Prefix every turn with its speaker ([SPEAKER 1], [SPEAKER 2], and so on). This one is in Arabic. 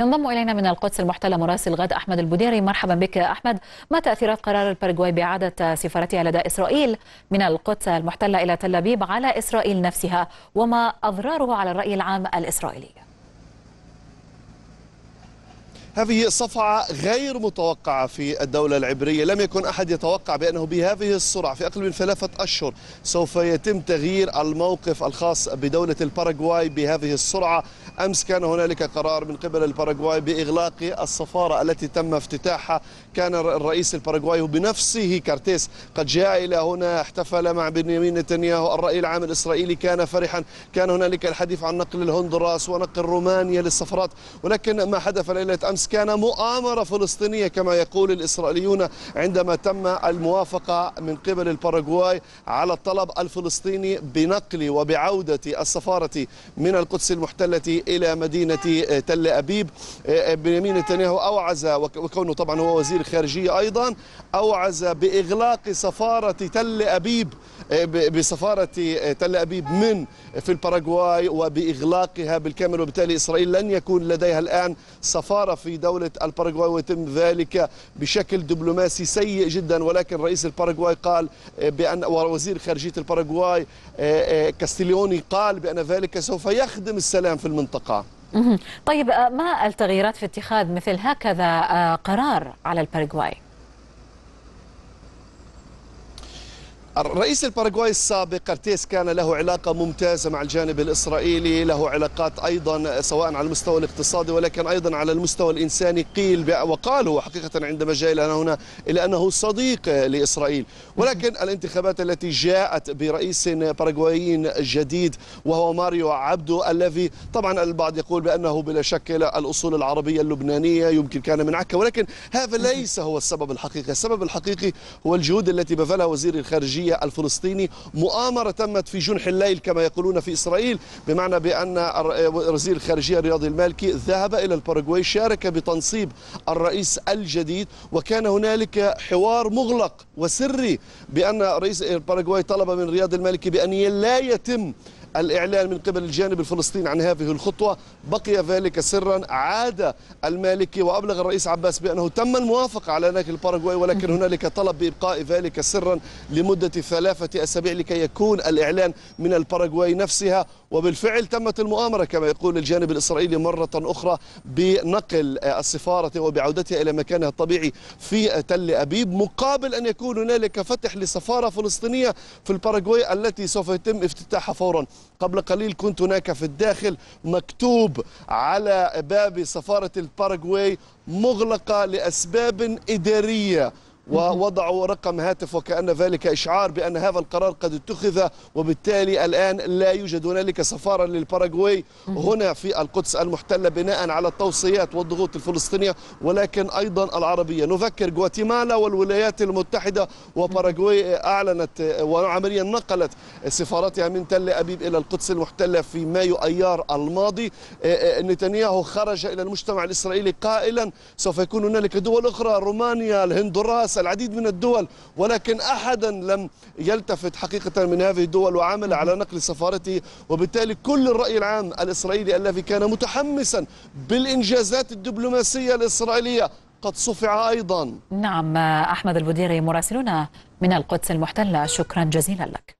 [SPEAKER 1] ينضم إلينا من القدس المحتلة مراسل غد أحمد البديري مرحبا بك أحمد ما تأثيرات قرار الباراغواي بإعادة سفارتها لدى إسرائيل من القدس المحتلة إلى تل أبيب على إسرائيل نفسها وما أضراره على الرأي العام الإسرائيلي
[SPEAKER 2] هذه صفعة غير متوقعة في الدولة العبرية لم يكن أحد يتوقع بأنه بهذه السرعة في أقل من ثلاثة أشهر سوف يتم تغيير الموقف الخاص بدولة الباراغواي بهذه السرعة أمس كان هنالك قرار من قبل الباراغواي بإغلاق السفارة التي تم افتتاحها كان الرئيس الباراغواي بنفسه كارتيس قد جاء إلى هنا احتفل مع بنيامين نتنياهو الرأي العام الإسرائيلي كان فرحا كان هنالك الحديث عن نقل الهندوراس ونقل رومانيا للسفارات ولكن ما حدث ليلة أمس الحماس كان مؤامرة فلسطينية كما يقول الإسرائيليون عندما تم الموافقة من قبل الباراغواي على الطلب الفلسطيني بنقل وبعودة السفارة من القدس المحتلة إلى مدينة تل أبيب بنيامين نتنياهو أوعز وكونه طبعا هو وزير خارجية أيضا أوعز بإغلاق سفارة تل أبيب إيه، بسفارة إيه، تل أبيب من في الباراغواي وبإغلاقها بالكامل وبالتالي إسرائيل لن يكون لديها الآن سفارة في دولة الباراغواي ويتم ذلك بشكل دبلوماسي سيء جدا ولكن رئيس الباراغواي قال إيه، بأن وزير خارجية الباراغواي كاستيليوني قال بأن ذلك سوف يخدم السلام في المنطقة
[SPEAKER 1] طيب آه، ما التغييرات في اتخاذ مثل هكذا آه، قرار على الباراغواي؟
[SPEAKER 2] الرئيس الباراغواي السابق كارتيس كان له علاقة ممتازة مع الجانب الإسرائيلي له علاقات أيضا سواء على المستوى الاقتصادي ولكن أيضا على المستوى الإنساني قيل وقالوا حقيقة عندما جاء إلى هنا إلى أنه صديق لإسرائيل ولكن الانتخابات التي جاءت برئيس باراغواي جديد وهو ماريو عبدو الذي طبعا البعض يقول بأنه بلا شك الأصول العربية اللبنانية يمكن كان من عكا ولكن هذا ليس هو السبب الحقيقي السبب الحقيقي هو الجهود التي بذلها وزير الخارجية الشعبية الفلسطيني مؤامرة تمت في جنح الليل كما يقولون في إسرائيل بمعنى بأن وزير الخارجية رياض المالكي ذهب إلى الباراغواي شارك بتنصيب الرئيس الجديد وكان هنالك حوار مغلق وسري بأن رئيس الباراغواي طلب من رياض المالكي بأن لا يتم الإعلان من قبل الجانب الفلسطيني عن هذه الخطوة بقي ذلك سرا عاد المالكي وأبلغ الرئيس عباس بأنه تم الموافقة على ناكل الباراغواي ولكن هنالك طلب بإبقاء ذلك سرا لمدة ثلاثة أسابيع لكي يكون الإعلان من الباراغواي نفسها وبالفعل تمت المؤامرة كما يقول الجانب الإسرائيلي مرة أخرى بنقل السفارة وبعودتها إلى مكانها الطبيعي في تل أبيب مقابل أن يكون هنالك فتح لسفارة فلسطينية في الباراغواي التي سوف يتم افتتاحها فورا قبل قليل كنت هناك في الداخل مكتوب على باب سفارة الباراغواي مغلقة لأسباب إدارية ووضعوا رقم هاتف وكأن ذلك إشعار بأن هذا القرار قد اتخذ وبالتالي الآن لا يوجد هنالك سفارة للباراغواي هنا في القدس المحتلة بناء على التوصيات والضغوط الفلسطينية ولكن أيضا العربية نذكر غواتيمالا والولايات المتحدة وباراغواي أعلنت وعمليا نقلت سفارتها من تل أبيب إلى القدس المحتلة في مايو أيار الماضي إيه، إيه، نتنياهو خرج إلى المجتمع الإسرائيلي قائلا سوف يكون هنالك دول أخرى رومانيا الهندوراس فرنسا العديد من الدول ولكن أحدا لم يلتفت حقيقة من هذه الدول وعمل على نقل سفارته وبالتالي كل الرأي العام الإسرائيلي الذي كان متحمسا بالإنجازات الدبلوماسية الإسرائيلية قد صفع أيضا
[SPEAKER 1] نعم أحمد البديري مراسلنا من القدس المحتلة شكرا جزيلا لك